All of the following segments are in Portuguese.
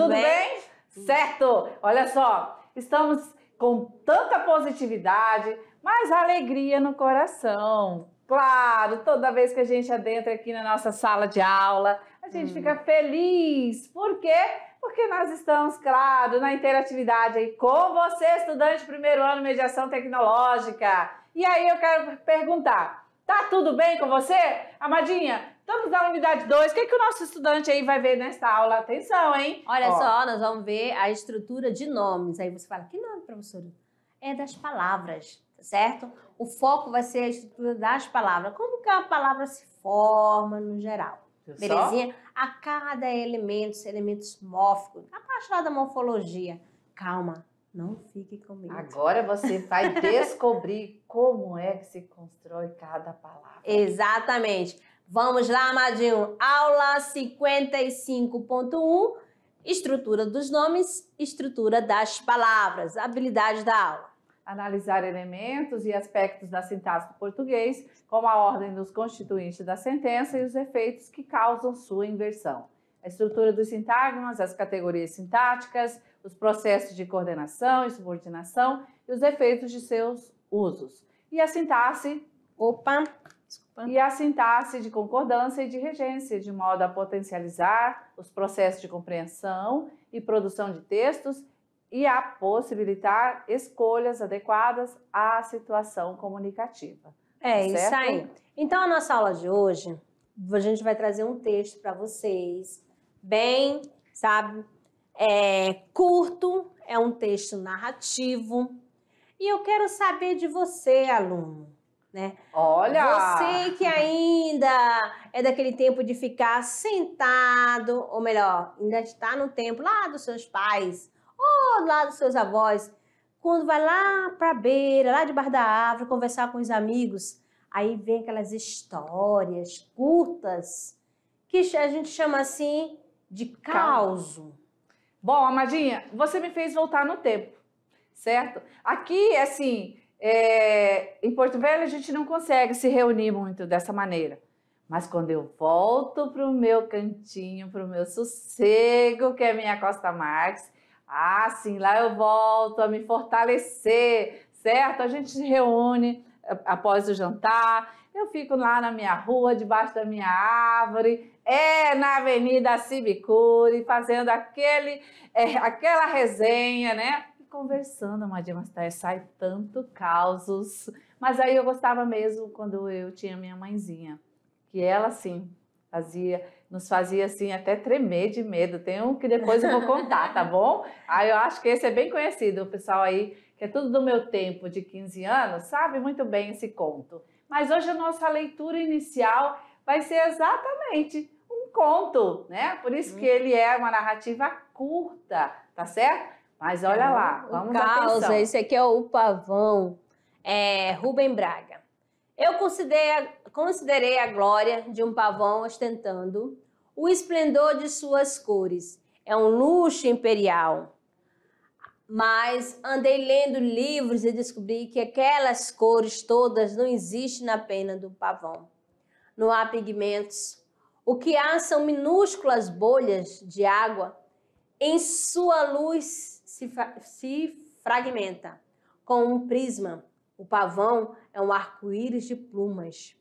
Tudo bem? Né? bem? Certo! Olha só, estamos com tanta positividade, mas alegria no coração. Claro, toda vez que a gente adentra aqui na nossa sala de aula, a gente hum. fica feliz. Por quê? Porque nós estamos, claro, na interatividade aí com você, estudante primeiro ano, mediação tecnológica. E aí eu quero perguntar: tá tudo bem com você? Amadinha, Estamos na unidade 2. O que, é que o nosso estudante aí vai ver nessa aula? Atenção, hein? Olha Ó. só, nós vamos ver a estrutura de nomes. Aí você fala, que nome, professora? É das palavras, tá certo? O foco vai ser a estrutura das palavras. Como que a palavra se forma no geral? Belezinha? A cada elemento, elementos móficos, a parte lá da morfologia. Calma, não fique com medo. Agora você vai descobrir como é que se constrói cada palavra. Exatamente. Vamos lá, amadinho. Aula 55.1, estrutura dos nomes, estrutura das palavras, habilidade da aula. Analisar elementos e aspectos da sintaxe do português, como a ordem dos constituintes da sentença e os efeitos que causam sua inversão. A estrutura dos sintagmas, as categorias sintáticas, os processos de coordenação e subordinação e os efeitos de seus usos. E a sintaxe. Opa! e a sintaxe de concordância e de regência, de modo a potencializar os processos de compreensão e produção de textos e a possibilitar escolhas adequadas à situação comunicativa. É certo? isso aí. Então, a nossa aula de hoje, a gente vai trazer um texto para vocês, bem, sabe, é, curto, é um texto narrativo. E eu quero saber de você, aluno né? Olha! Você que ainda é daquele tempo de ficar sentado, ou melhor, ainda está no tempo lá dos seus pais, ou lá dos seus avós, quando vai lá para a beira, lá debaixo da árvore, conversar com os amigos, aí vem aquelas histórias curtas, que a gente chama assim de caos. Bom, Amadinha, você me fez voltar no tempo, certo? Aqui, assim, é, em Porto Velho a gente não consegue se reunir muito dessa maneira. Mas quando eu volto para o meu cantinho, para o meu sossego, que é minha Costa Marques, ah, sim, lá eu volto a me fortalecer, certo? A gente se reúne é, após o jantar, eu fico lá na minha rua, debaixo da minha árvore, é na Avenida Cibicuri fazendo aquele, é, aquela resenha, né? conversando, Maria Mastai, tá, sai tanto causos. Mas aí eu gostava mesmo quando eu tinha minha mãezinha, que ela assim fazia, nos fazia assim até tremer de medo. Tem um que depois eu vou contar, tá bom? Aí eu acho que esse é bem conhecido, o pessoal aí que é tudo do meu tempo de 15 anos, sabe muito bem esse conto. Mas hoje a nossa leitura inicial vai ser exatamente um conto, né? Por isso que hum. ele é uma narrativa curta, tá certo? Mas é olha lá, vamos caos, atenção. Esse aqui é o pavão. É, Rubem Braga. Eu considerei, considerei a glória de um pavão ostentando o esplendor de suas cores. É um luxo imperial. Mas andei lendo livros e descobri que aquelas cores todas não existem na pena do pavão. Não há pigmentos. O que há são minúsculas bolhas de água em sua luz se, se fragmenta. Com um prisma, o pavão é um arco-íris de plumas.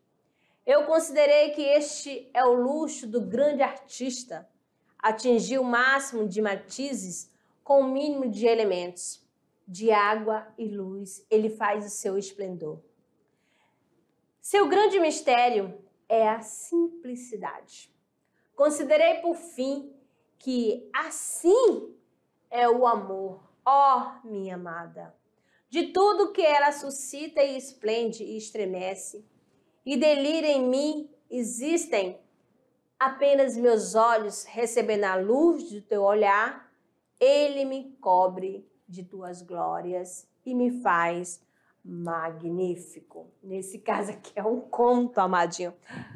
Eu considerei que este é o luxo do grande artista, atingir o máximo de matizes com o mínimo de elementos. De água e luz, ele faz o seu esplendor. Seu grande mistério é a simplicidade. Considerei por fim que assim é o amor, ó oh, minha amada. De tudo que ela suscita e esplende e estremece, e delira em mim existem apenas meus olhos recebendo a luz do teu olhar, ele me cobre de tuas glórias e me faz magnífico. Nesse caso aqui é um conto, amadinho.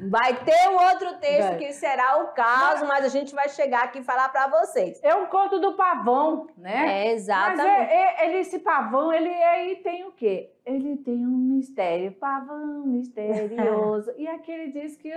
Vai ter um outro texto vai. que será o caso, mas a gente vai chegar aqui e falar para vocês. É um conto do pavão, né? É, é exatamente. Mas é, é, ele, esse pavão, ele aí é, tem o quê? Ele tem um mistério, pavão misterioso. e aqui ele diz que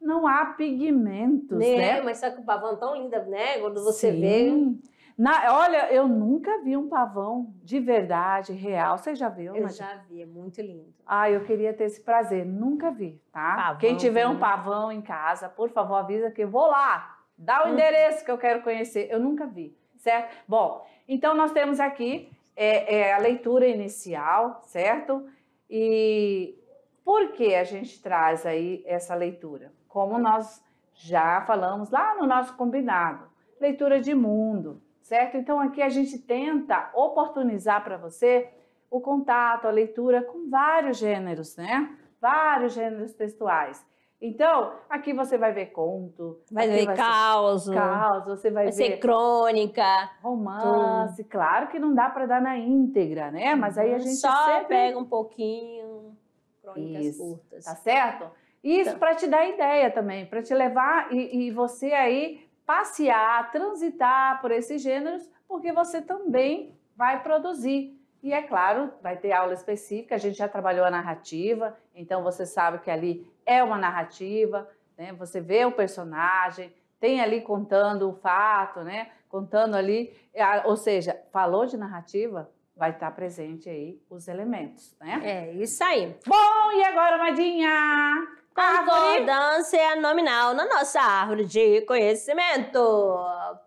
não há pigmentos, né? né? Mas só que o pavão é tão lindo, né? Quando você Sim. vê... Na, olha, eu nunca vi um pavão de verdade, real. Você já viu? Eu já vi, é muito lindo. Ah, eu queria ter esse prazer. Nunca vi, tá? Pavão, Quem tiver um né? pavão em casa, por favor, avisa que eu vou lá. Dá o uhum. endereço que eu quero conhecer. Eu nunca vi, certo? Bom, então nós temos aqui é, é a leitura inicial, certo? E por que a gente traz aí essa leitura? Como nós já falamos lá no nosso combinado, leitura de mundo, certo? Então aqui a gente tenta oportunizar para você o contato, a leitura com vários gêneros, né? Vários gêneros textuais. Então, aqui você vai ver conto, vai ver caos, caos, você vai, vai ver ser crônica, romance. Tudo. Claro que não dá para dar na íntegra, né? Mas aí a uhum, gente só sempre... pega um pouquinho, crônicas Isso. curtas. Tá certo? Isso então. para te dar ideia também, para te levar e, e você aí passear, transitar por esses gêneros, porque você também vai produzir. E é claro, vai ter aula específica, a gente já trabalhou a narrativa, então você sabe que ali é uma narrativa, né? Você vê o personagem, tem ali contando o fato, né? Contando ali, eh, ou seja, falou de narrativa, vai estar presente aí os elementos, né? É, isso aí. Bom, e agora, Madinha? Concordância é nominal na nossa árvore de conhecimento.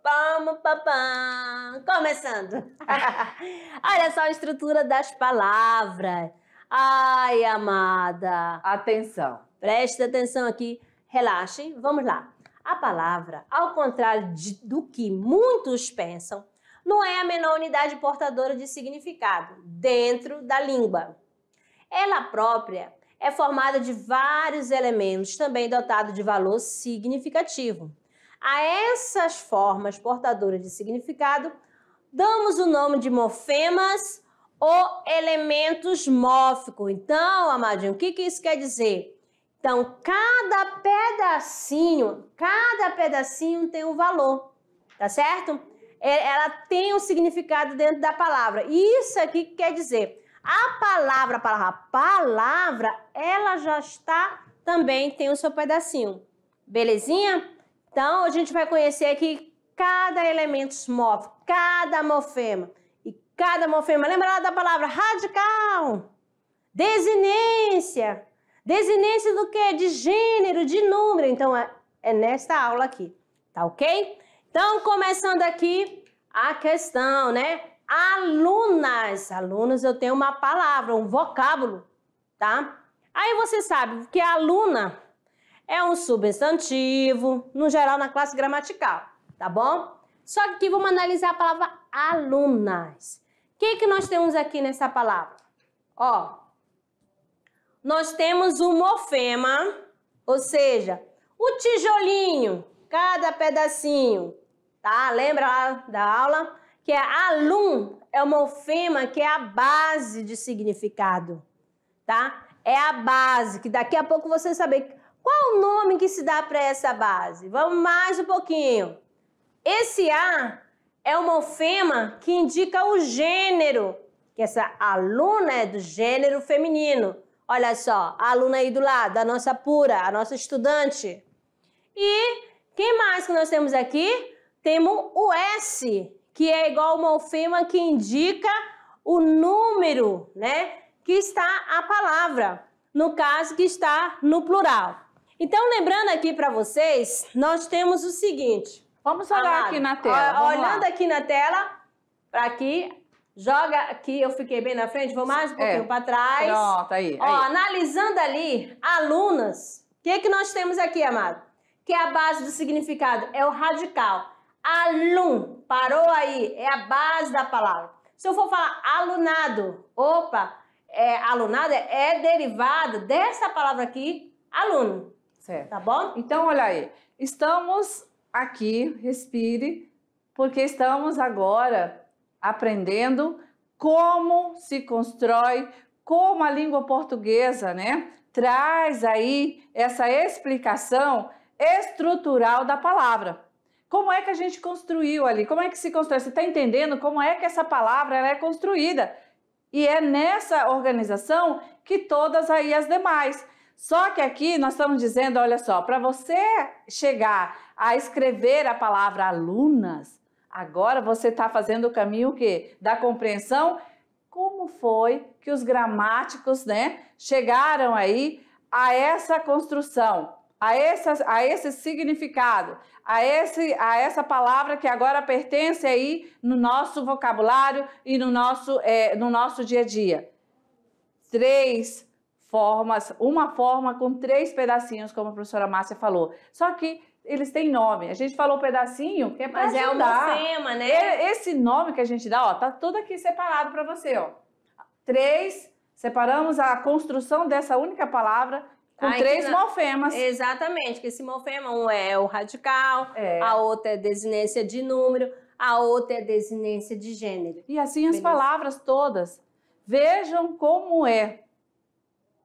Pam, pam, pam. Começando. Olha só a estrutura das palavras. Ai, amada. Atenção. Preste atenção aqui. Relaxem. Vamos lá. A palavra, ao contrário de, do que muitos pensam, não é a menor unidade portadora de significado dentro da língua. Ela própria é formada de vários elementos, também dotado de valor significativo. A essas formas portadoras de significado, damos o nome de morfemas ou elementos móficos. Então, amadinho, o que, que isso quer dizer? Então, cada pedacinho, cada pedacinho tem um valor, tá certo? É, ela tem um significado dentro da palavra. Isso aqui quer dizer a palavra, a palavra, a palavra, ela já está também tem o seu pedacinho. Belezinha? Então, a gente vai conhecer aqui cada elemento morfo, cada morfema. E cada morfema, lembra da palavra radical, desinência. Desinência do que? De gênero, de número. Então, é, é nesta aula aqui, tá ok? Então, começando aqui a questão, né? alunas. Alunos, eu tenho uma palavra, um vocábulo, tá? Aí você sabe que aluna é um substantivo, no geral na classe gramatical, tá bom? Só que aqui vamos analisar a palavra alunas. O que, que nós temos aqui nessa palavra? Ó, nós temos o um morfema, ou seja, o tijolinho, cada pedacinho, tá? Lembra lá da aula? que é alum, é uma ofema que é a base de significado, tá? É a base, que daqui a pouco você saber qual o nome que se dá para essa base. Vamos mais um pouquinho. Esse A é uma ofema que indica o gênero, que essa aluna é do gênero feminino. Olha só, a aluna aí do lado, a nossa pura, a nossa estudante. E quem mais que nós temos aqui? Temos o S, que é igual uma ofema que indica o número, né, que está a palavra, no caso que está no plural. Então, lembrando aqui para vocês, nós temos o seguinte. Vamos olhar aqui na tela. olhando lá. aqui na tela, para aqui, joga aqui, eu fiquei bem na frente, vou mais um é, pouquinho é. para trás. Pronto, aí, Ó, aí. analisando ali, alunas, o que, que nós temos aqui, Amado? Que a base do significado é o radical. Alum, parou aí, é a base da palavra. Se eu for falar alunado, opa, é, alunado é, é derivado dessa palavra aqui, aluno. Certo. Tá bom? Então, olha aí, estamos aqui, respire, porque estamos agora aprendendo como se constrói, como a língua portuguesa, né? Traz aí essa explicação estrutural da palavra como é que a gente construiu ali, como é que se constrói. Você está entendendo como é que essa palavra é construída? E é nessa organização que todas aí as demais. Só que aqui nós estamos dizendo, olha só, para você chegar a escrever a palavra alunas, agora você está fazendo o caminho que Da compreensão como foi que os gramáticos, né, chegaram aí a essa construção a, essa, a esse significado, a, esse, a essa palavra que agora pertence aí no nosso vocabulário e no nosso, é, no nosso dia a dia. Três formas, uma forma com três pedacinhos, como a professora Márcia falou. Só que eles têm nome. A gente falou pedacinho, que é para Mas é ajudar. é o tema, né? Esse nome que a gente dá, ó, tá tudo aqui separado para você, ó. Três, separamos a construção dessa única palavra com três morfemas. Exatamente, que esse morfema, um é o radical, é. a outra é desinência de número, a outra é desinência de gênero. E assim as palavras todas. Vejam como é.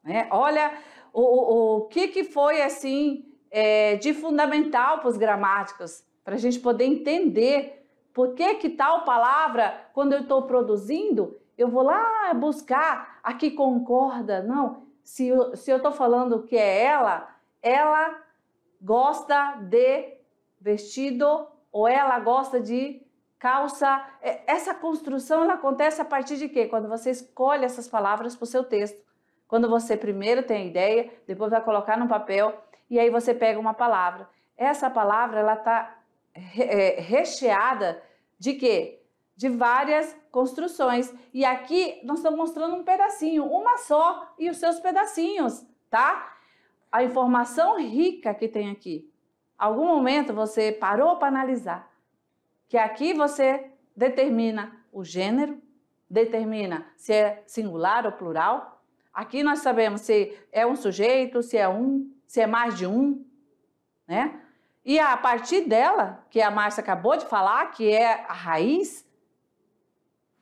é olha o, o, o, que, que foi assim é, de fundamental para os gramáticos, para a gente poder entender por que, que tal palavra, quando eu estou produzindo, eu vou lá buscar a que concorda. Não, se, se eu estou falando que é ela, ela gosta de vestido ou ela gosta de calça. É, essa construção ela acontece a partir de quê? Quando você escolhe essas palavras para o seu texto. Quando você primeiro tem a ideia, depois vai colocar no papel e aí você pega uma palavra. Essa palavra ela está é, recheada de quê? de várias construções. E aqui nós estamos mostrando um pedacinho, uma só, e os seus pedacinhos, tá? A informação rica que tem aqui. Algum momento você parou para analisar que aqui você determina o gênero, determina se é singular ou plural. Aqui nós sabemos se é um sujeito, se é um, se é mais de um, né? E a partir dela, que a Márcia acabou de falar, que é a raiz,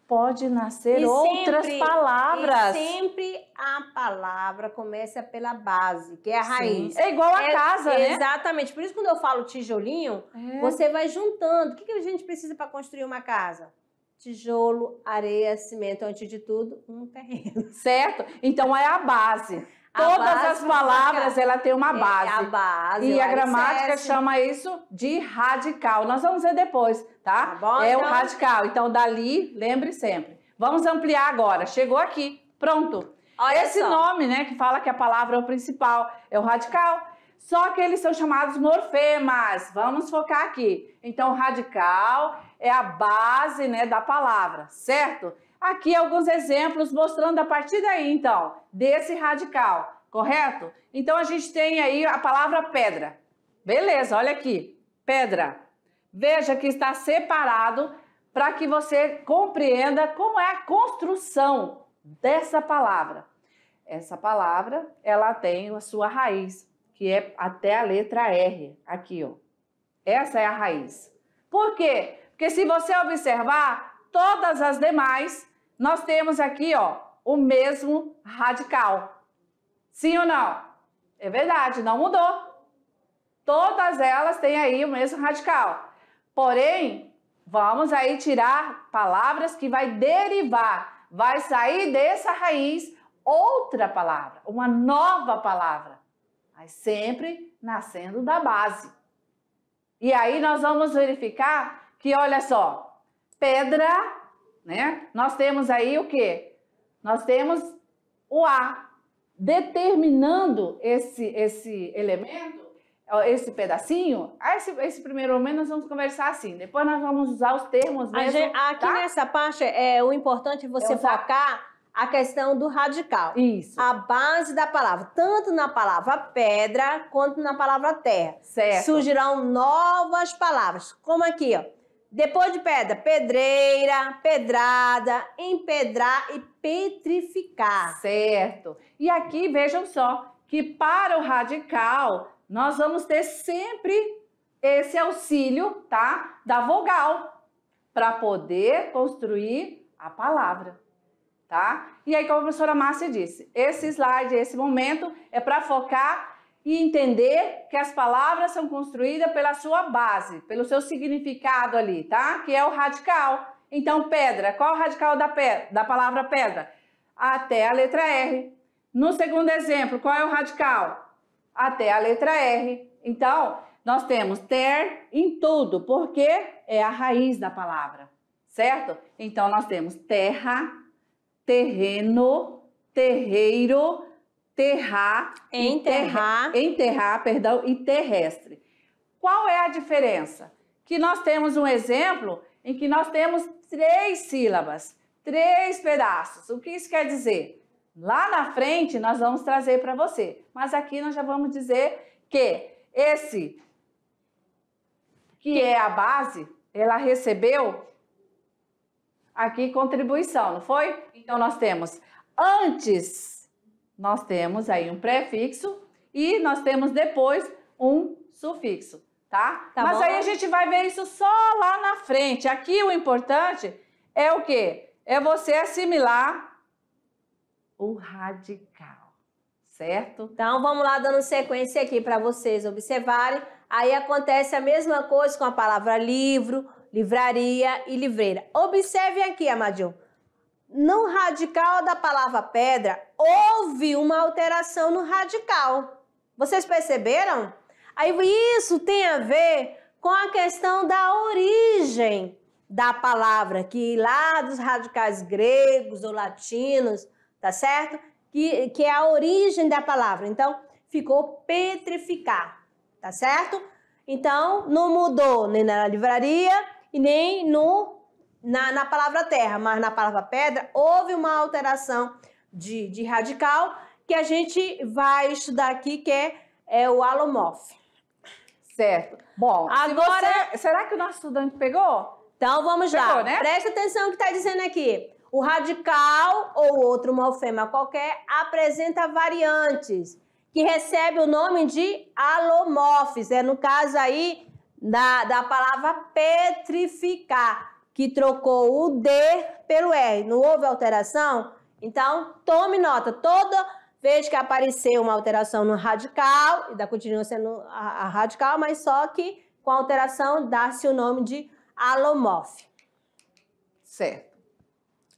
pode nascer e outras sempre, palavras. sempre a palavra começa pela base, que é a raiz. É igual a é, casa, é, né? Exatamente. Por isso, quando eu falo tijolinho, é. você vai juntando. O que, que a gente precisa para construir uma casa? tijolo, areia, cimento, antes de tudo, um terreno. Certo? Então é a base. A Todas base as palavras, ela tem uma é, base. É a base. E a gramática chama isso de radical. Nós vamos ver depois, tá? tá bom, é então... o radical. Então, dali, lembre sempre. Vamos ampliar agora. Chegou aqui. Pronto. Olha Esse só. nome, né, que fala que a palavra é o principal, é o radical. Só que eles são chamados morfemas. Vamos focar aqui. Então, radical é a base né, da palavra, certo? Aqui alguns exemplos mostrando a partir daí, então, desse radical, correto? Então, a gente tem aí a palavra pedra. Beleza, olha aqui, pedra. Veja que está separado para que você compreenda como é a construção dessa palavra. Essa palavra, ela tem a sua raiz, que é até a letra R, aqui, ó. Essa é a raiz. Por quê? Porque se você observar todas as demais, nós temos aqui, ó, o mesmo radical. Sim ou não? É verdade, não mudou. Todas elas têm aí o mesmo radical. Porém, vamos aí tirar palavras que vai derivar, vai sair dessa raiz outra palavra, uma nova palavra mas sempre nascendo da base. E aí nós vamos verificar que, olha só, pedra, né? Nós temos aí o quê? Nós temos o A. Determinando esse, esse elemento, esse pedacinho, esse, esse primeiro momento nós vamos conversar assim, depois nós vamos usar os termos mesmo, Aqui tá? nessa parte, é, o importante é você é focar a questão do radical. Isso. A base da palavra, tanto na palavra pedra quanto na palavra terra. Certo. Surgirão novas palavras, como aqui, ó. Depois de pedra, pedreira, pedrada, empedrar e petrificar. Certo. E aqui vejam só que para o radical nós vamos ter sempre esse auxílio, tá? Da vogal para poder construir a palavra tá? E aí, como a professora Márcia disse, esse slide, esse momento é para focar e entender que as palavras são construídas pela sua base, pelo seu significado ali, tá? Que é o radical. Então, pedra, qual o radical da, pedra, da palavra pedra? Até a letra R. No segundo exemplo, qual é o radical? Até a letra R. Então, nós temos ter em tudo, porque é a raiz da palavra, certo? Então, nós temos terra, terreno, terreiro, terrar, enterrar, enterrar, enterrar perdão, e terrestre. Qual é a diferença? Que nós temos um exemplo em que nós temos três sílabas, três pedaços. O que isso quer dizer? Lá na frente nós vamos trazer para você, mas aqui nós já vamos dizer que esse que é a base, ela recebeu aqui contribuição, não foi? Então nós temos antes, nós temos aí um prefixo e nós temos depois um sufixo, tá? tá Mas bom. aí a gente vai ver isso só lá na frente. Aqui o importante é o quê? É você assimilar o radical, certo? Então vamos lá dando sequência aqui para vocês observarem. Aí acontece a mesma coisa com a palavra livro, livraria e livreira. Observe aqui, Amadil. No radical da palavra pedra, houve uma alteração no radical. Vocês perceberam? Aí isso tem a ver com a questão da origem da palavra, que lá dos radicais gregos ou latinos, tá certo? Que, que é a origem da palavra. Então, ficou petrificar, tá certo? Então, não mudou nem na livraria, e nem no, na, na palavra terra, mas na palavra pedra, houve uma alteração de, de radical que a gente vai estudar aqui, que é, é o alomorf. Certo. Bom, agora. Se você, será que o nosso estudante pegou? Então vamos pegou, lá. Né? Presta atenção no que está dizendo aqui. O radical ou outro morfema qualquer apresenta variantes que recebe o nome de alomorfes. É no caso aí da, da palavra petrificar, que trocou o D pelo R. Não houve alteração? Então, tome nota. Toda vez que aparecer uma alteração no radical, da continua sendo a, a radical, mas só que com a alteração dá-se o nome de alomorf. Certo.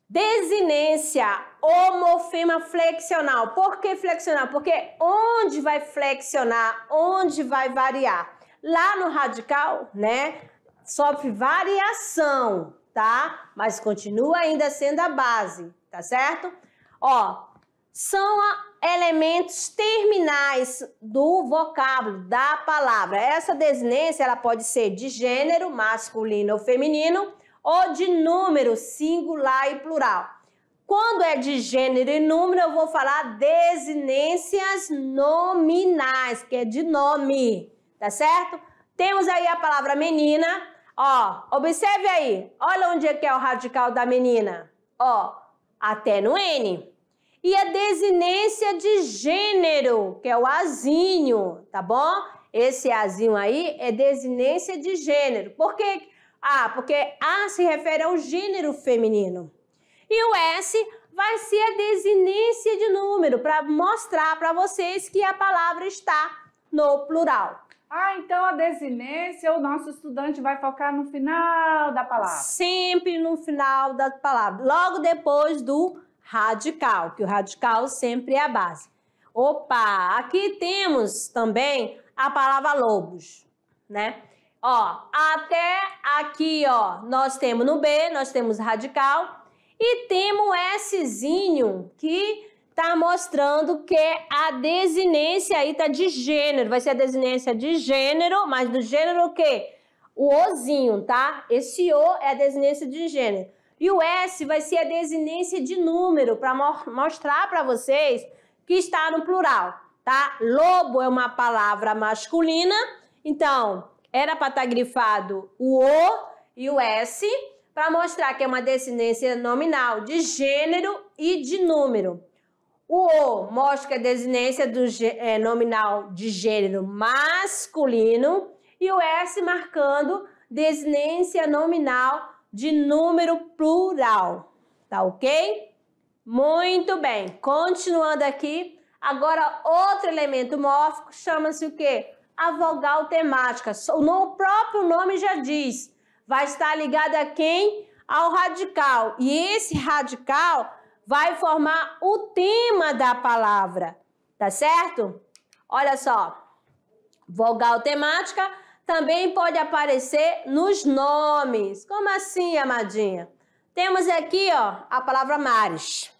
Desinência homofema flexional. Por que flexional? Porque onde vai flexionar, onde vai variar? Lá no radical, né, sofre variação, tá? Mas continua ainda sendo a base, tá certo? Ó, são elementos terminais do vocábulo, da palavra. Essa desinência ela pode ser de gênero, masculino ou feminino, ou de número, singular e plural. Quando é de gênero e número, eu vou falar desinências nominais, que é de nome, tá certo? Temos aí a palavra menina, ó, observe aí, olha onde é que é o radical da menina, ó, até no N. E a desinência de gênero, que é o azinho, tá bom? Esse azinho aí é desinência de gênero. Por quê? Ah, porque A se refere ao gênero feminino. E o S vai ser a desinência de número, para mostrar para vocês que a palavra está no plural. Ah, então a desinência, o nosso estudante vai focar no final da palavra. Sempre no final da palavra, logo depois do radical, que o radical sempre é a base. Opa, aqui temos também a palavra lobos, né? Ó, até aqui, ó, nós temos no B, nós temos radical e temos o Szinho que tá mostrando que a desinência aí tá de gênero, vai ser a desinência de gênero, mas do gênero o quê? O ozinho, tá? Esse o é a desinência de gênero. E o s vai ser a desinência de número para mo mostrar para vocês que está no plural, tá? Lobo é uma palavra masculina, então era para estar tá grifado o o e o s para mostrar que é uma desinência nominal de gênero e de número. O O mostra que a é desinência do é, nominal de gênero masculino e o S marcando desinência nominal de número plural. Tá ok? Muito bem. Continuando aqui, agora outro elemento mórfico chama-se o quê? A vogal temática. O próprio nome já diz. Vai estar ligado a quem? Ao radical. E esse radical vai formar o tema da palavra, tá certo? Olha só, vogal temática também pode aparecer nos nomes. Como assim, amadinha? Temos aqui, ó, a palavra mares.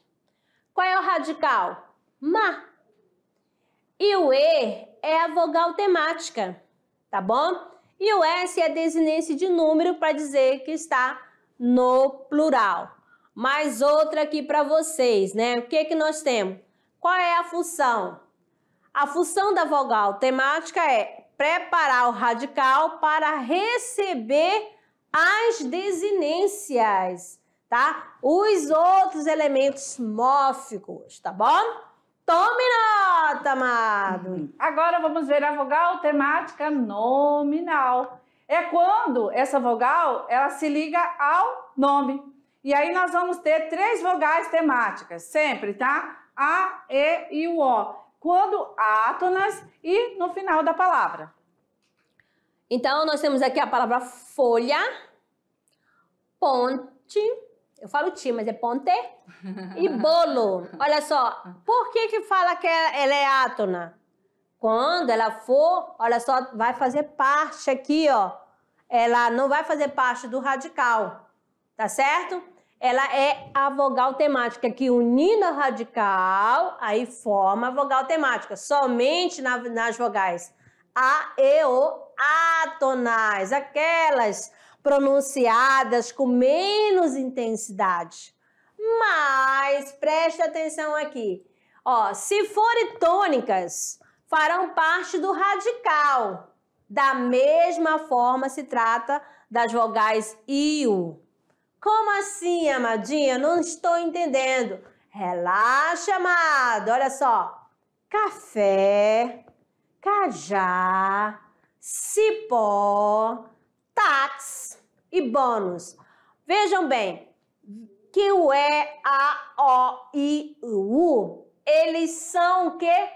Qual é o radical? Ma. E o E é a vogal temática, tá bom? E o S é a desinência de número para dizer que está no plural mais outra aqui para vocês, né? O que, que nós temos? Qual é a função? A função da vogal temática é preparar o radical para receber as desinências, tá? Os outros elementos móficos, tá bom? Tome nota, amado! Uhum. Agora vamos ver a vogal temática nominal. É quando essa vogal, ela se liga ao nome. E aí nós vamos ter três vogais temáticas, sempre, tá? A, E e o O. Quando átonas e no final da palavra. Então, nós temos aqui a palavra folha, ponte, eu falo ti, mas é ponte, e bolo. Olha só, por que que fala que ela é átona? Quando ela for, olha só, vai fazer parte aqui, ó. Ela não vai fazer parte do radical, tá certo? ela é a vogal temática que unida radical, aí forma a vogal temática, somente na, nas vogais a, e, o, atonais, aquelas pronunciadas com menos intensidade. Mas preste atenção aqui. Ó, se forem tônicas, farão parte do radical. Da mesma forma se trata das vogais o como assim, amadinha? Não estou entendendo. Relaxa, amado. Olha só. Café, cajá, cipó, táxi e bônus. Vejam bem que o E, A, O, I, U, eles são o quê?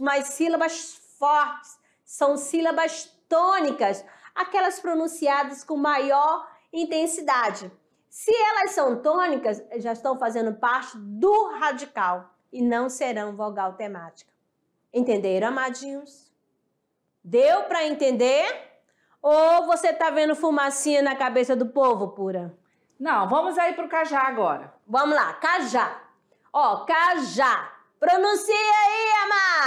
Mais sílabas fortes, são sílabas tônicas, aquelas pronunciadas com maior intensidade. Se elas são tônicas, já estão fazendo parte do radical e não serão vogal temática. Entenderam, amadinhos? Deu para entender? Ou você tá vendo fumacinha na cabeça do povo, pura? Não, vamos aí pro cajá agora. Vamos lá, cajá. Ó, cajá. Pronuncia aí,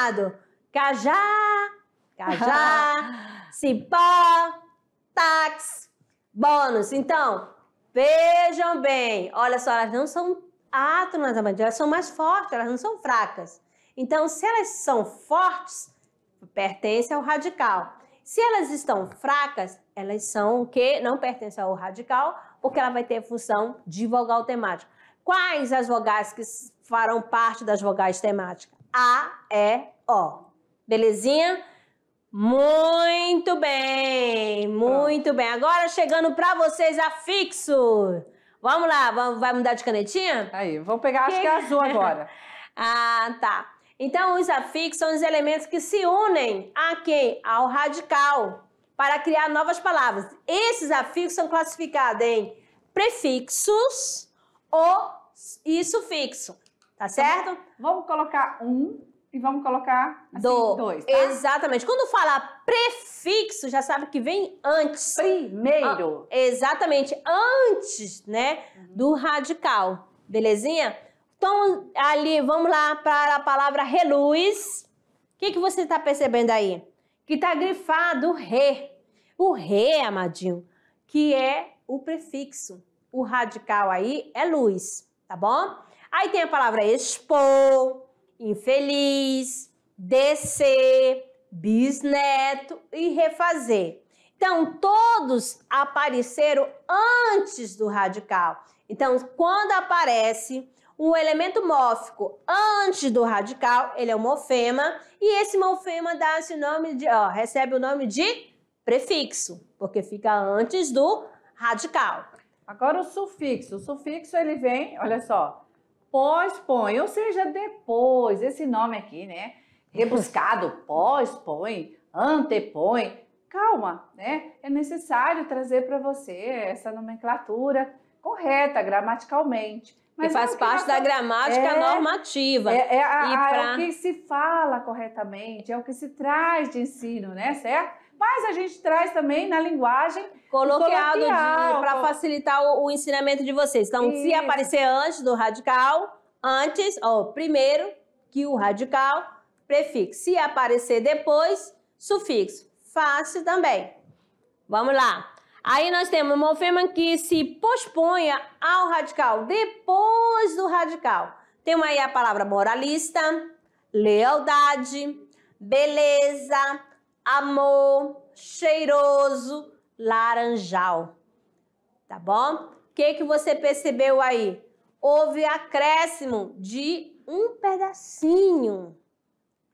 amado. Cajá, cajá, cipó, táxi, bônus. Então, Vejam bem, olha só, elas não são átomas da elas são mais fortes, elas não são fracas. Então, se elas são fortes, pertencem ao radical. Se elas estão fracas, elas são o quê? Não pertencem ao radical, porque ela vai ter função de vogal temática. Quais as vogais que farão parte das vogais temáticas? A, E, O. Belezinha? Muito bem, tá. muito bem. Agora chegando para vocês a fixo. Vamos lá, vamos, vai mudar de canetinha? Aí, vamos pegar, acho que é azul agora. ah, tá. Então, os afixos são os elementos que se unem a quem? Ao radical, para criar novas palavras. Esses afixos são classificados em prefixos ou e sufixo, tá então, certo? Então, vamos colocar um e vamos colocar assim, do. dois. Tá? Exatamente. Quando falar prefixo, já sabe que vem antes. Primeiro. Ah, exatamente, antes, né, uhum. do radical. Belezinha? Então, ali, vamos lá para a palavra reluz. O que, que você está percebendo aí? Que está grifado re. O re, amadinho, que é o prefixo. O radical aí é luz, tá bom? Aí tem a palavra expor, infeliz, descer, bisneto e refazer. Então, todos apareceram antes do radical. Então, quando aparece um elemento mórfico antes do radical, ele é um morfema, e esse morfema dá-se o nome de, ó, recebe o nome de prefixo, porque fica antes do radical. Agora o sufixo. O sufixo ele vem, olha só, pós-põe, ou seja, depois, esse nome aqui, né? Rebuscado, pós-põe, antepõe. Calma, né? É necessário trazer para você essa nomenclatura correta gramaticalmente. Mas que faz é que parte da tá gramática é, normativa. É, é, a, pra... é o que se fala corretamente, é o que se traz de ensino, né? Certo? mas a gente traz também na linguagem coloquial, coloquial para facilitar o, o, ensinamento de vocês. Então, Isso. se aparecer antes do radical, antes, ó, primeiro que o radical, prefixo. Se aparecer depois, sufixo. Fácil também. Vamos lá. Aí nós temos o morfema que se posponha ao radical, depois do radical. Temos aí a palavra moralista, lealdade, beleza, amor, cheiroso, laranjal. Tá bom? O que, que você percebeu aí? Houve acréscimo de um pedacinho.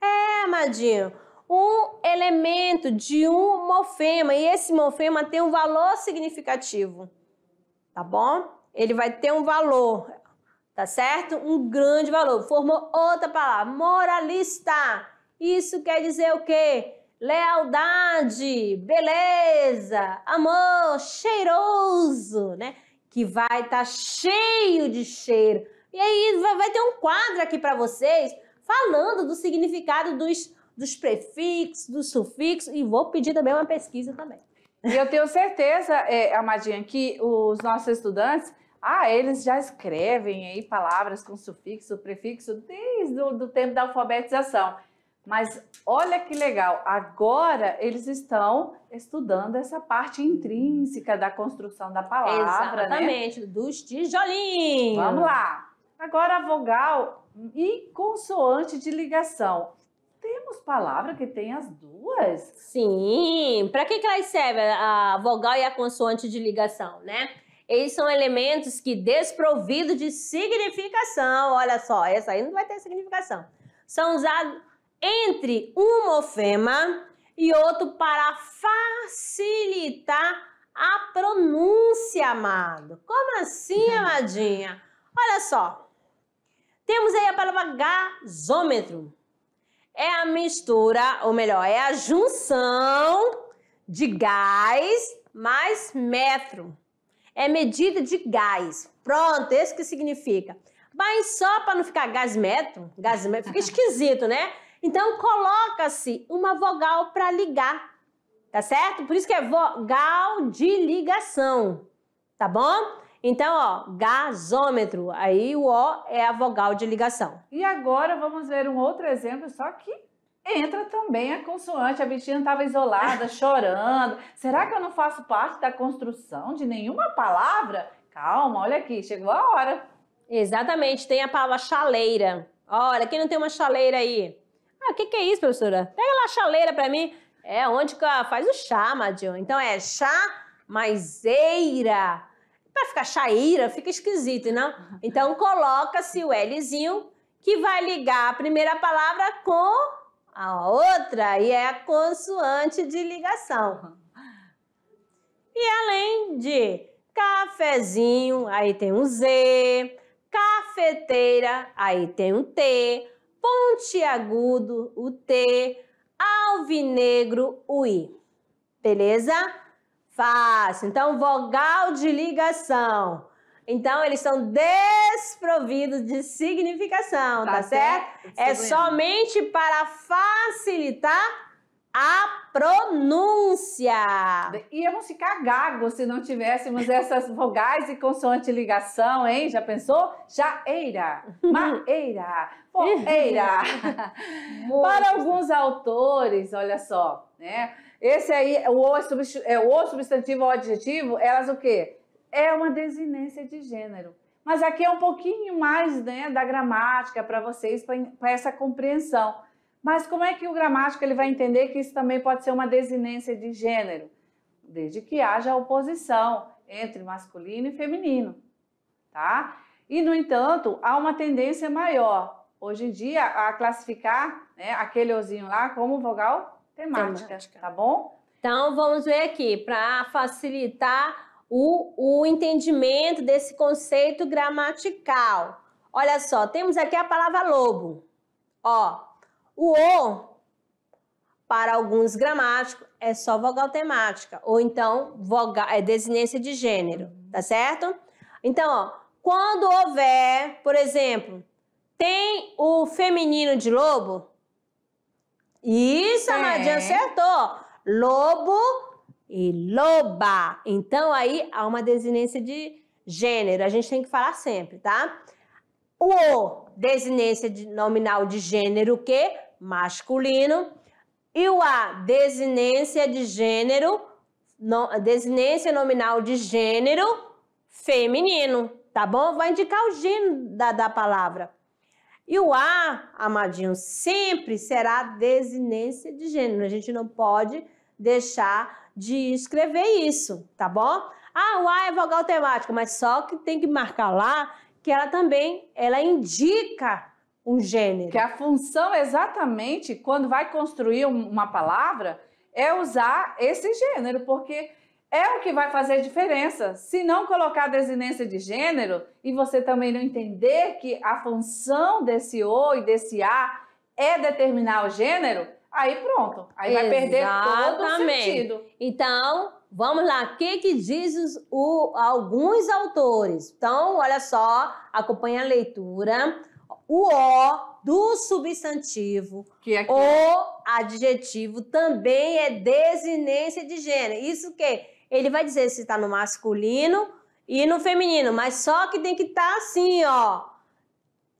É, amadinho, um elemento de um morfema. E esse morfema tem um valor significativo. Tá bom? Ele vai ter um valor, tá certo? Um grande valor. Formou outra palavra, moralista. Isso quer dizer o quê? lealdade, beleza, amor, cheiroso, né? Que vai estar tá cheio de cheiro. E aí vai ter um quadro aqui para vocês falando do significado dos, dos prefixos, dos sufixos e vou pedir também uma pesquisa também. E eu tenho certeza, é, Amadinha, que os nossos estudantes, ah, eles já escrevem aí palavras com sufixo, prefixo desde o do tempo da alfabetização. Mas olha que legal, agora eles estão estudando essa parte intrínseca da construção da palavra. Né? Exatamente, né? dos tijolinhos. Vamos lá. Agora a vogal e consoante de ligação. Temos palavra que tem as duas? Sim. Para que, que elas servem, a vogal e a consoante de ligação, né? Eles são elementos que, desprovidos de significação, olha só, essa aí não vai ter significação, são usados entre um morfema e outro para facilitar a pronúncia, amado. Como assim, uhum. amadinha? Olha só. Temos aí a palavra gasômetro. É a mistura, ou melhor, é a junção de gás mais metro. É medida de gás. Pronto, esse que significa. Mas só para não ficar gás metro, gás metro, fica esquisito, né? Então, coloca-se uma vogal para ligar, tá certo? Por isso que é vogal de ligação, tá bom? Então, ó, gasômetro, aí o O é a vogal de ligação. E agora vamos ver um outro exemplo, só que entra também a consoante. A bichinha estava isolada, chorando. Será que eu não faço parte da construção de nenhuma palavra? Calma, olha aqui, chegou a hora. Exatamente, tem a palavra chaleira. Olha, quem não tem uma chaleira aí? Ah, o que, que é isso, professora? Pega lá a chaleira para mim. É onde faz o chá, Madion. Então é chá mais eira. Para ficar chaeira, fica esquisito, não? Né? Então coloca-se o Lzinho que vai ligar a primeira palavra com a outra e é a consoante de ligação. E além de cafezinho, aí tem um Z, cafeteira, aí tem um T, pontiagudo, o T, alvinegro, o I. Beleza? Fácil. Então, vogal de ligação. Então, eles são desprovidos de significação, tá, tá certo? certo? Tá é somente para facilitar a pronúncia. Íamos ficar gagos se não tivéssemos essas vogais e consoante ligação, hein? Já pensou? Jaeira, maeira, poeira. Para alguns autores, olha só, né? Esse aí, o o, é, o substantivo ou adjetivo, elas o quê? É uma desinência de gênero. Mas aqui é um pouquinho mais né, da gramática para vocês, para essa compreensão. Mas como é que o gramático ele vai entender que isso também pode ser uma desinência de gênero? Desde que haja oposição entre masculino e feminino, tá? E, no entanto, há uma tendência maior, hoje em dia, a classificar né, aquele ozinho lá como vogal temática, temática. tá bom? Então, vamos ver aqui, para facilitar o, o entendimento desse conceito gramatical. Olha só, temos aqui a palavra lobo. Ó, o O, para alguns gramáticos, é só vogal temática, ou então vogal, é desinência de gênero, tá certo? Então, ó, quando houver, por exemplo, tem o feminino de lobo? Isso, é. a acertou. Lobo e loba. Então, aí há uma desinência de gênero. A gente tem que falar sempre, tá? O desinência de nominal de gênero que masculino e o A, desinência de gênero, no, desinência nominal de gênero feminino, tá bom? Vai indicar o gênero da, da palavra. E o A, amadinho, sempre será desinência de gênero. A gente não pode deixar de escrever isso, tá bom? Ah, o A é vogal temática, mas só que tem que marcar lá que ela também, ela indica um gênero. Que a função exatamente quando vai construir uma palavra é usar esse gênero, porque é o que vai fazer diferença. Se não colocar a desinência de gênero e você também não entender que a função desse o e desse a é determinar o gênero, aí pronto, aí vai perder todo o sentido. Então, vamos lá, o que, que diz o, alguns autores? Então, olha só, acompanha a leitura o O do substantivo que é que... ou adjetivo também é desinência de gênero. Isso que ele vai dizer se está no masculino e no feminino, mas só que tem que estar tá assim, ó,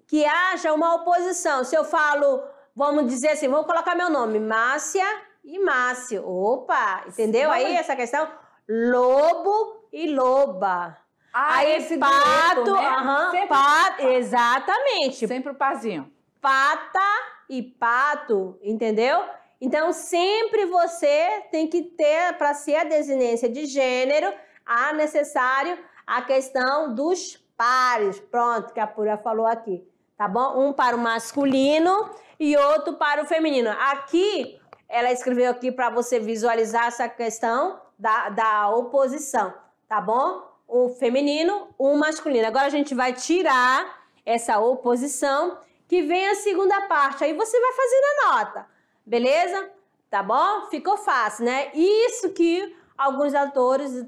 que haja uma oposição. Se eu falo, vamos dizer assim, vamos colocar meu nome, Márcia e Márcio. Opa, entendeu Sim. aí essa questão? Lobo e loba. Ah, aí esse pato, dueto, né? aham, Sempre pato, exatamente. Sempre o pazinho. Pata e pato, entendeu? Então sempre você tem que ter para ser a desinência de gênero, há necessário a questão dos pares. Pronto, que a Pura falou aqui, tá bom? Um para o masculino e outro para o feminino. Aqui ela escreveu aqui para você visualizar essa questão da, da oposição, tá bom? o feminino, um masculino. Agora a gente vai tirar essa oposição que vem a segunda parte. Aí você vai fazendo a nota, beleza? Tá bom? Ficou fácil, né? Isso que alguns autores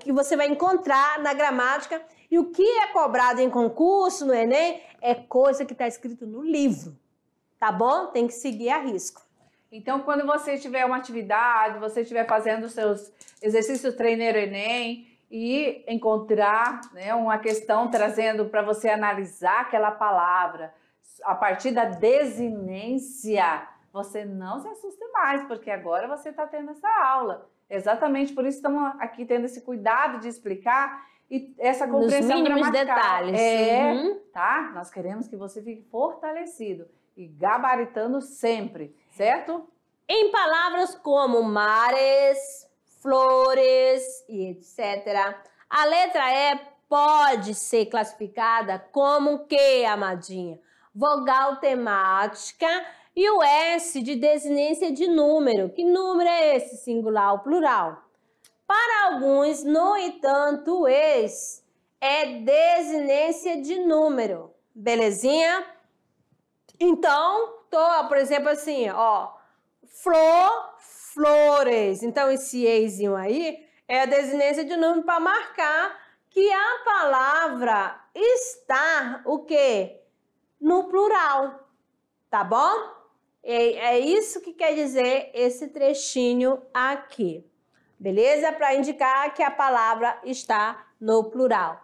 que você vai encontrar na gramática. E o que é cobrado em concurso, no Enem, é coisa que está escrito no livro. Tá bom? Tem que seguir a risco. Então, quando você tiver uma atividade, você estiver fazendo os seus exercícios treineiro Enem, e encontrar né, uma questão trazendo para você analisar aquela palavra. A partir da desinência, você não se assuste mais, porque agora você está tendo essa aula. Exatamente por isso estamos aqui tendo esse cuidado de explicar e essa compreensão Nos mínimos detalhes. É, uhum. tá? Nós queremos que você fique fortalecido e gabaritando sempre, certo? Em palavras como mares, flores e etc. A letra E pode ser classificada como que, amadinha? Vogal temática e o S de desinência de número. Que número é esse? Singular ou plural? Para alguns, no entanto, o ex é desinência de número. Belezinha? Então, tô, por exemplo, assim, ó. Flor, flores. Então, esse eizinho aí é a desinência de nome para marcar que a palavra está o quê? No plural, tá bom? É, é isso que quer dizer esse trechinho aqui. Beleza? Para indicar que a palavra está no plural.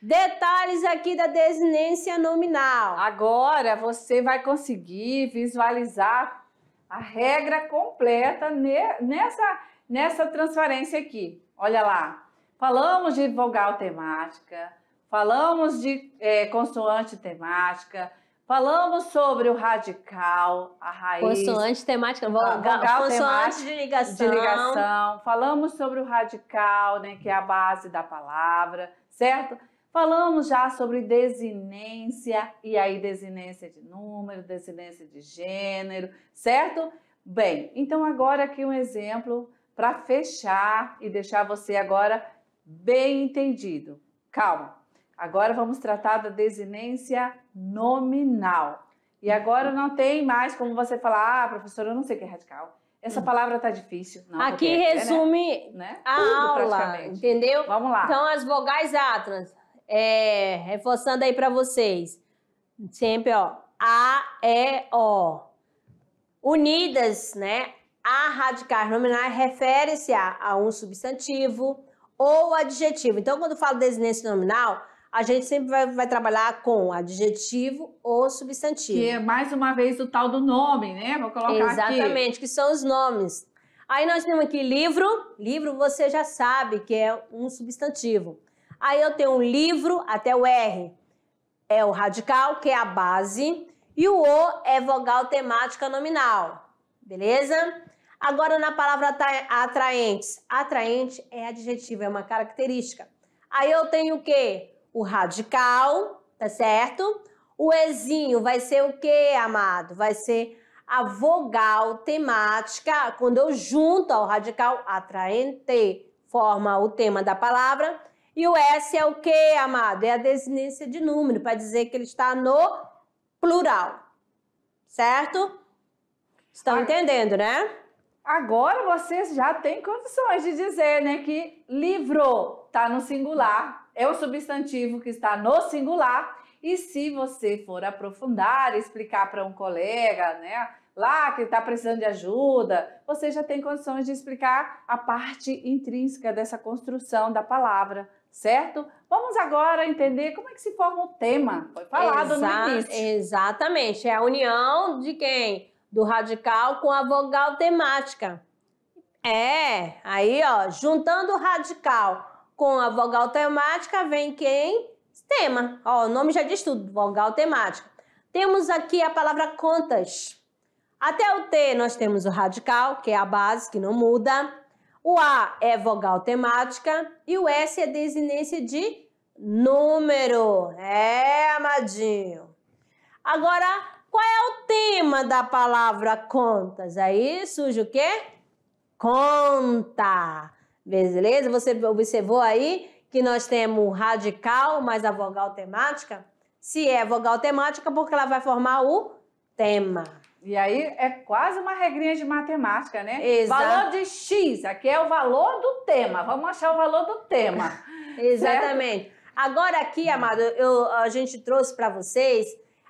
Detalhes aqui da desinência nominal. Agora você vai conseguir visualizar a regra completa nessa, nessa transferência aqui. Olha lá, falamos de vogal temática, falamos de é, consoante temática, falamos sobre o radical, a raiz. Consoante temática, vogal, ah, vogal consoante temática, de ligação. De ligação. Falamos sobre o radical, né, que é a base da palavra, certo? Falamos já sobre desinência, e aí desinência de número, desinência de gênero, certo? Bem, então agora aqui um exemplo para fechar e deixar você agora bem entendido. Calma, agora vamos tratar da desinência nominal. E agora não tem mais como você falar, ah, professora, eu não sei o que é radical. Essa hum. palavra tá difícil. Não, Aqui é, né? resume é, né? a Tudo, aula, entendeu? Vamos lá. Então, as vogais atlas. É, reforçando aí para vocês. Sempre, ó, A, E, O. Unidas, né? A radicais nominais refere-se a, a, um substantivo ou adjetivo. Então, quando eu falo desinência nominal, a gente sempre vai, vai, trabalhar com adjetivo ou substantivo. Que é mais uma vez o tal do nome, né? Vou colocar Exatamente, aqui. que são os nomes. Aí nós temos aqui livro. Livro você já sabe que é um substantivo. Aí eu tenho um livro até o R. É o radical, que é a base. E o O é vogal temática nominal. Beleza? Agora, na palavra atraentes. Atraente é adjetivo, é uma característica. Aí eu tenho o quê? O radical, tá certo? O Ezinho vai ser o quê, amado? Vai ser a vogal temática, quando eu junto ao radical atraente, forma o tema da palavra. E o S é o que, amado? É a desinência de número, para dizer que ele está no plural. Certo? Estão entendendo, né? Agora vocês já têm condições de dizer, né, que livro está no singular, é o substantivo que está no singular. E se você for aprofundar, explicar para um colega, né, lá que está precisando de ajuda, você já tem condições de explicar a parte intrínseca dessa construção da palavra certo? Vamos agora entender como é que se forma o tema. Foi falado Exa no início. Exatamente. É a união de quem? Do radical com a vogal temática. É, aí ó, juntando o radical com a vogal temática vem quem? Tema. Ó, o nome já diz tudo, vogal temática. Temos aqui a palavra contas. Até o T nós temos o radical, que é a base, que não muda. O A é vogal temática e o S é desinência de número. É, amadinho. Agora, qual é o tema da palavra contas? Aí é surge o quê? Conta. Beleza? Você observou aí que nós temos radical mais a vogal temática? Se é vogal temática, porque ela vai formar o tema. E aí é quase uma regrinha de matemática, né? Exato. Valor de X, aqui é o valor do tema. Vamos achar o valor do tema. Exatamente. Certo? Agora aqui, amado, eu, a gente trouxe para vocês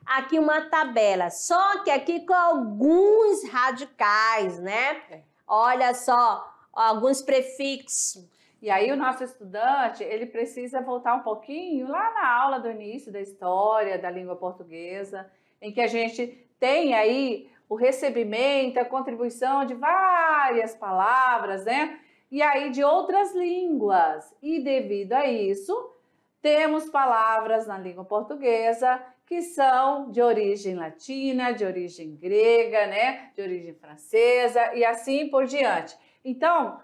aqui uma tabela, só que aqui com alguns radicais, né? É. Olha só, alguns prefixos. E aí o nosso estudante, ele precisa voltar um pouquinho lá na aula do início da história da língua portuguesa, em que a gente tem aí o recebimento, a contribuição de várias palavras, né? E aí de outras línguas. E devido a isso, temos palavras na língua portuguesa que são de origem latina, de origem grega, né? De origem francesa e assim por diante. Então,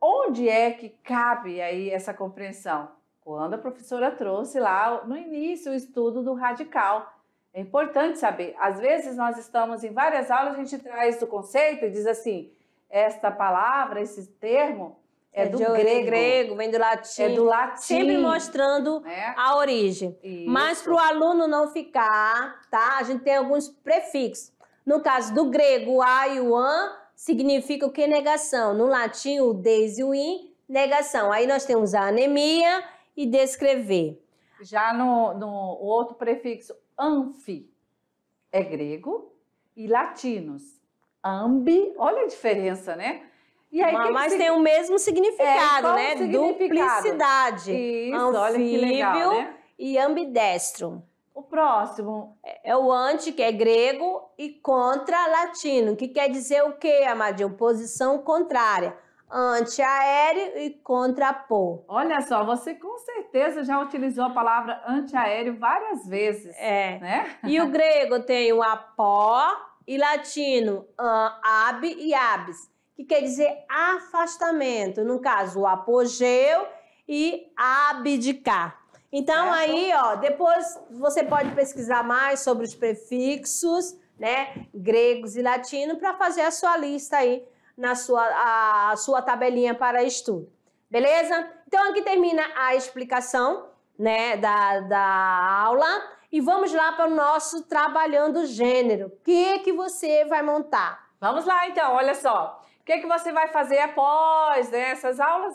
onde é que cabe aí essa compreensão? Quando a professora trouxe lá no início o estudo do radical. É importante saber. Às vezes nós estamos em várias aulas, a gente traz o conceito e diz assim: esta palavra, esse termo é, é do grego. grego, vem do latim. É do latim. Sempre mostrando é. a origem. Isso. Mas para o aluno não ficar, tá? A gente tem alguns prefixos. No caso do grego, a e o an significa o que? Negação. No latim, o des e o in, negação. Aí nós temos a anemia e descrever. Já no, no outro prefixo, Anfi é grego e latinos. Ambi, olha a diferença, né? Aí, mas, mas que tem o mesmo significado, é, né? Significado? Duplicidade. Isso, anfíbio olha que legal, né? e ambidestro. O próximo é, é o anti, que é grego, e contra latino, que quer dizer o quê, Amadinho? Posição contrária antiaéreo e contrapor. Olha só, você com certeza já utilizou a palavra antiaéreo várias vezes. É. Né? E o grego tem o apó e latino an, ab e abs, que quer dizer afastamento. No caso, o apogeu e abdicar. Então aí, ó, depois você pode pesquisar mais sobre os prefixos, né, gregos e latino para fazer a sua lista aí na sua, a, a sua tabelinha para estudo. Beleza? Então aqui termina a explicação né, da, da aula e vamos lá para o nosso trabalhando gênero. O que que você vai montar? Vamos lá então, olha só. O que que você vai fazer após né, essas aulas?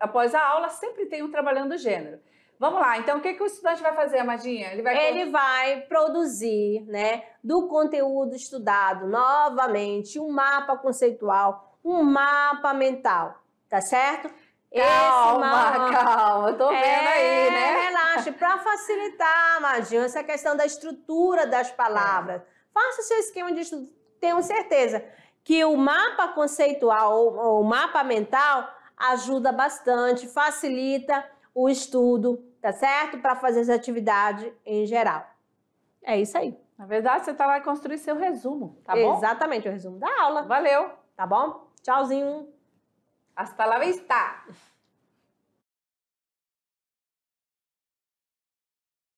Após a aula sempre tem um trabalhando gênero. Vamos lá, então o que, que o estudante vai fazer, Amadinha? Ele vai, Ele vai produzir né, do conteúdo estudado novamente um mapa conceitual, um mapa mental, tá certo? Calma, mapa... calma, tô vendo é, aí, né? Relaxa, para facilitar, Amadinho, essa questão da estrutura das palavras. É. Faça o seu esquema de estudo, tenho certeza que o mapa conceitual ou o mapa mental ajuda bastante, facilita o estudo tá certo? Para fazer essa atividade em geral. É isso aí. Na verdade, você está lá construir seu resumo, tá bom? Exatamente, o resumo da aula. Valeu. Tá bom? Tchauzinho. Hasta la vista.